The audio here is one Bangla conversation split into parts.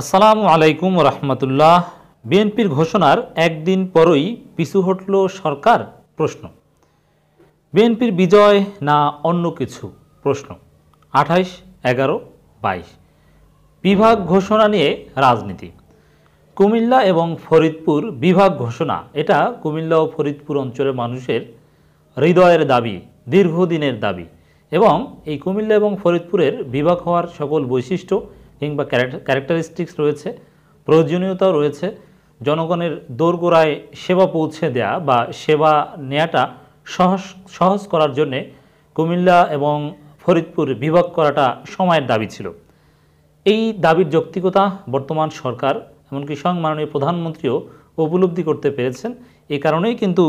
আসসালামু আলাইকুম রহমতুল্লাহ বিএনপির ঘোষণার একদিন পরই পিছু হটল সরকার প্রশ্ন বিএনপির বিজয় না অন্য কিছু প্রশ্ন আঠাইশ এগারো বাইশ বিভাগ ঘোষণা নিয়ে রাজনীতি কুমিল্লা এবং ফরিদপুর বিভাগ ঘোষণা এটা কুমিল্লা ও ফরিদপুর অঞ্চলের মানুষের হৃদয়ের দাবি দীর্ঘদিনের দাবি এবং এই কুমিল্লা এবং ফরিদপুরের বিভাগ হওয়ার সকল বৈশিষ্ট্য কিংবা ক্যারেক্টারিস্টিক্স রয়েছে প্রয়োজনীয়তাও রয়েছে জনগণের দোরগোড়ায় সেবা পৌঁছে দেয়া বা সেবা নেয়াটা সহজ সহজ করার জন্যে কুমিল্লা এবং ফরিদপুর বিভাগ করাটা সময়ের দাবি ছিল এই দাবির যৌক্তিকতা বর্তমান সরকার এমনকি স্বয়ং মাননীয় প্রধানমন্ত্রীও উপলব্ধি করতে পেরেছেন এ কারণেই কিন্তু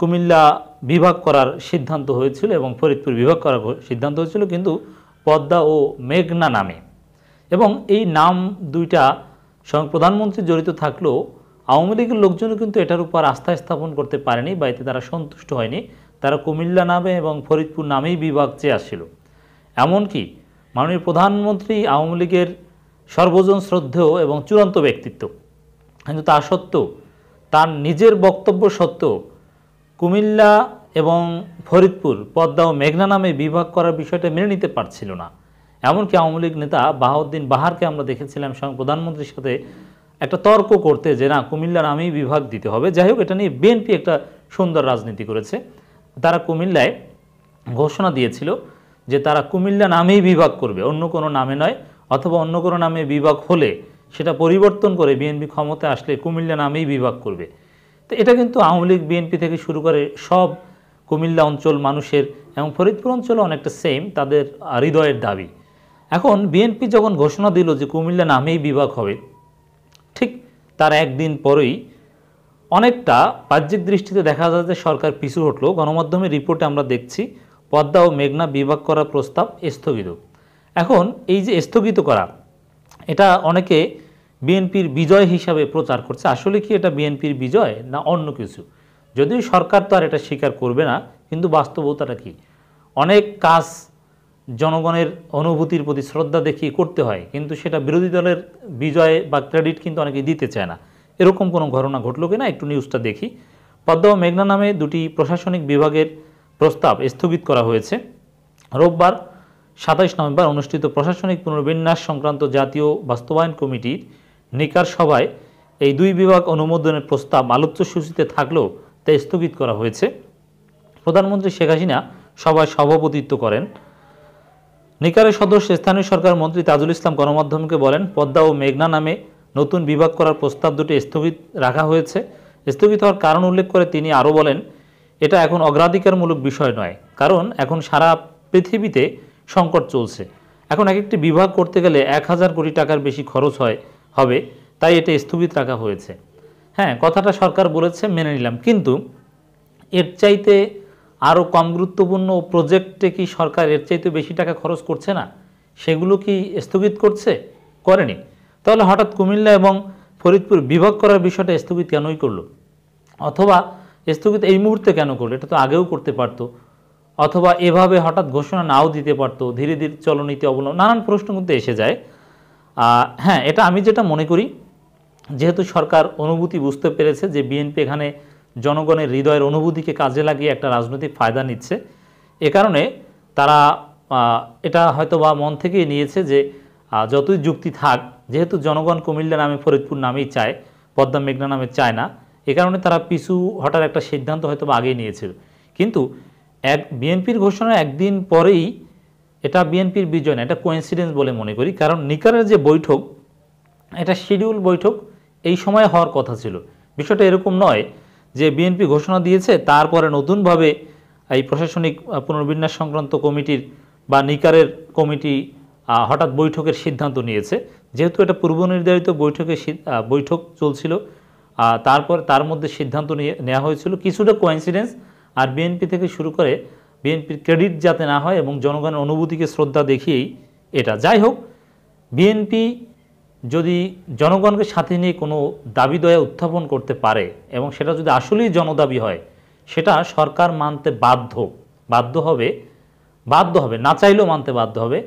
কুমিল্লা বিভাগ করার সিদ্ধান্ত হয়েছিল এবং ফরিদপুর বিভাগ করার সিদ্ধান্ত হয়েছিল কিন্তু পদ্মা ও মেঘনা নামে এবং এই নাম দুইটা স্বয়ং প্রধানমন্ত্রী জড়িত থাকলেও আওয়ামী লীগের লোকজনও কিন্তু এটার উপর আস্থা স্থাপন করতে পারেনি বা এতে তারা সন্তুষ্ট হয়নি তারা কুমিল্লা নামে এবং ফরিদপুর নামেই বিভাগ চেয়ে আসছিল এমনকি মাননীয় প্রধানমন্ত্রী আওয়ামী লীগের সর্বজন শ্রদ্ধেয় এবং চূড়ান্ত ব্যক্তিত্ব কিন্তু তা সত্ত্বেও তার নিজের বক্তব্য সত্ত্বেও কুমিল্লা এবং ফরিদপুর পদ্মা ও মেঘনা নামে বিভাগ করার বিষয়টা মেনে নিতে পারছিল না এমনকি আওয়ামী লীগ নেতা বাহাউদ্দিন বাহারকে আমরা দেখেছিলাম স্বয়ং প্রধানমন্ত্রীর সাথে একটা তর্ক করতে যে না কুমিল্লার আমি বিভাগ দিতে হবে যাই হোক এটা নিয়ে বিএনপি একটা সুন্দর রাজনীতি করেছে তারা কুমিল্লায় ঘোষণা দিয়েছিল যে তারা কুমিল্লা নামেই বিভাগ করবে অন্য কোনো নামে নয় অথবা অন্য কোনো নামে বিভাগ হলে সেটা পরিবর্তন করে বিএনপি ক্ষমতা আসলে কুমিল্লা নামেই বিভাগ করবে তো এটা কিন্তু আওয়ামী লীগ বিএনপি থেকে শুরু করে সব কুমিল্লা অঞ্চল মানুষের এবং ফরিদপুর অঞ্চলে অনেকটা সেম তাদের হৃদয়ের দাবি এখন বিএনপি যখন ঘোষণা দিল যে কুমিল্লা নামেই বিভাগ হবে ঠিক তার একদিন পরেই অনেকটা বাহ্যিক দৃষ্টিতে দেখা যায় যে সরকার পিছু হটল গণমাধ্যমের রিপোর্টে আমরা দেখছি পদ্মা ও মেঘনা বিভাগ করার প্রস্তাব স্থগিত এখন এই যে স্থগিত করা এটা অনেকে বিএনপির বিজয় হিসাবে প্রচার করছে আসলে কি এটা বিএনপির বিজয় না অন্য কিছু যদিও সরকার তো আর এটা স্বীকার করবে না কিন্তু বাস্তবতাটা কি অনেক কাজ জনগণের অনুভূতির প্রতি শ্রদ্ধা দেখিয়ে করতে হয় কিন্তু সেটা বিরোধী দলের বিজয় বা ক্রেডিট কিন্তু অনেকে দিতে চায় না এরকম কোনো ঘটনা ঘটল কিনা একটু নিউজটা দেখি পদ্মা মেঘনা নামে দুটি প্রশাসনিক বিভাগের প্রস্তাব স্থগিত করা হয়েছে রোববার সাতাইশ নভেম্বর অনুষ্ঠিত প্রশাসনিক পুনর্বিন্যাস সংক্রান্ত জাতীয় বাস্তবায়ন কমিটির নিকার সভায় এই দুই বিভাগ অনুমোদনের প্রস্তাব আলোচ্য সূচিতে থাকলেও তা স্থগিত করা হয়েছে প্রধানমন্ত্রী শেখ হাসিনা সভায় সভাপতিত্ব করেন নিকারের সদস্য স্থানীয় সরকার মন্ত্রী তাজুল ইসলাম গণমাধ্যমকে বলেন পদ্মা ও মেঘনা নামে নতুন বিভাগ করার প্রস্তাব দুটি স্থগিত রাখা হয়েছে স্থগিত হওয়ার কারণ উল্লেখ করে তিনি আরও বলেন এটা এখন অগ্রাধিকারমূলক বিষয় নয় কারণ এখন সারা পৃথিবীতে সংকট চলছে এখন এক একটি বিভাগ করতে গেলে এক হাজার কোটি টাকার বেশি খরচ হয় হবে তাই এটা স্থগিত রাখা হয়েছে হ্যাঁ কথাটা সরকার বলেছে মেনে নিলাম কিন্তু এর চাইতে আরও কম গুরুত্বপূর্ণ প্রজেক্টে কি সরকার এর চাইতে বেশি টাকা খরচ করছে না সেগুলো কি স্থগিত করছে করেনি তাহলে হঠাৎ কুমিল্লা এবং ফরিদপুর বিভাগ করার বিষয়টা স্থগিত কেনই করলো অথবা স্থগিত এই মুহূর্তে কেন করলো এটা তো আগেও করতে পারতো অথবা এভাবে হঠাৎ ঘোষণা নাও দিতে পারতো ধীরে ধীরে চলনীতি অবলম্বন নানান প্রশ্ন কিন্তু এসে যায় হ্যাঁ এটা আমি যেটা মনে করি যেহেতু সরকার অনুভূতি বুঝতে পেরেছে যে বিএনপি এখানে জনগণের হৃদয়ের অনুভূতিকে কাজে লাগিয়ে একটা রাজনৈতিক ফায়দা নিচ্ছে এ কারণে তারা এটা হয়তো বা মন থেকেই নিয়েছে যে যতই যুক্তি থাক যেহেতু জনগণ কুমিল্লা নামে ফরিদপুর নামেই চায় পদ্মা মেঘনা নামে চায় না এ কারণে তারা পিছু হটার একটা সিদ্ধান্ত হয়তো বা আগেই নিয়েছিল কিন্তু এক বিএনপির ঘোষণা একদিন পরেই এটা বিএনপির বিজয় না এটা কোয়েন্সিডেন্স বলে মনে করি কারণ নিকারের যে বৈঠক এটা শিডিউল বৈঠক এই সময় হওয়ার কথা ছিল বিষয়টা এরকম নয় যে বিএনপি ঘোষণা দিয়েছে তারপরে নতুনভাবে এই প্রশাসনিক পুনর্বিন্যাস সংক্রান্ত কমিটির বা নিকারের কমিটি হঠাৎ বৈঠকের সিদ্ধান্ত নিয়েছে যেহেতু এটা পূর্ব নির্ধারিত বৈঠকে বৈঠক চলছিল তারপর তার মধ্যে সিদ্ধান্ত নিয়ে নেওয়া হয়েছিল কিছুটা কোয়েন্সিডেন্স আর বিএনপি থেকে শুরু করে বিএনপির ক্রেডিট যাতে না হয় এবং জনগণের অনুভূতিকে শ্রদ্ধা দেখিয়েই এটা যাই হোক বিএনপি যদি জনগণকে সাথে নিয়ে কোনো দাবি দয়া উত্থাপন করতে পারে এবং সেটা যদি আসলেই জনদাবি হয় সেটা সরকার মানতে বাধ্য বাধ্য হবে বাধ্য হবে না চাইলেও মানতে বাধ্য হবে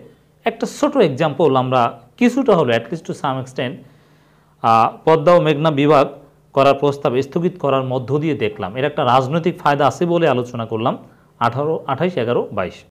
একটা ছোট এক্সাম্পল আমরা কিছুটা হলো at least to some extent Padma ও মেঘনা বিভাগ করার প্রস্তাব স্থগিত করার মধ্য দিয়ে দেখলাম এর একটা রাজনৈতিক ফায়দা আছে বলে আলোচনা করলাম আঠারো আঠাইশ এগারো বাইশ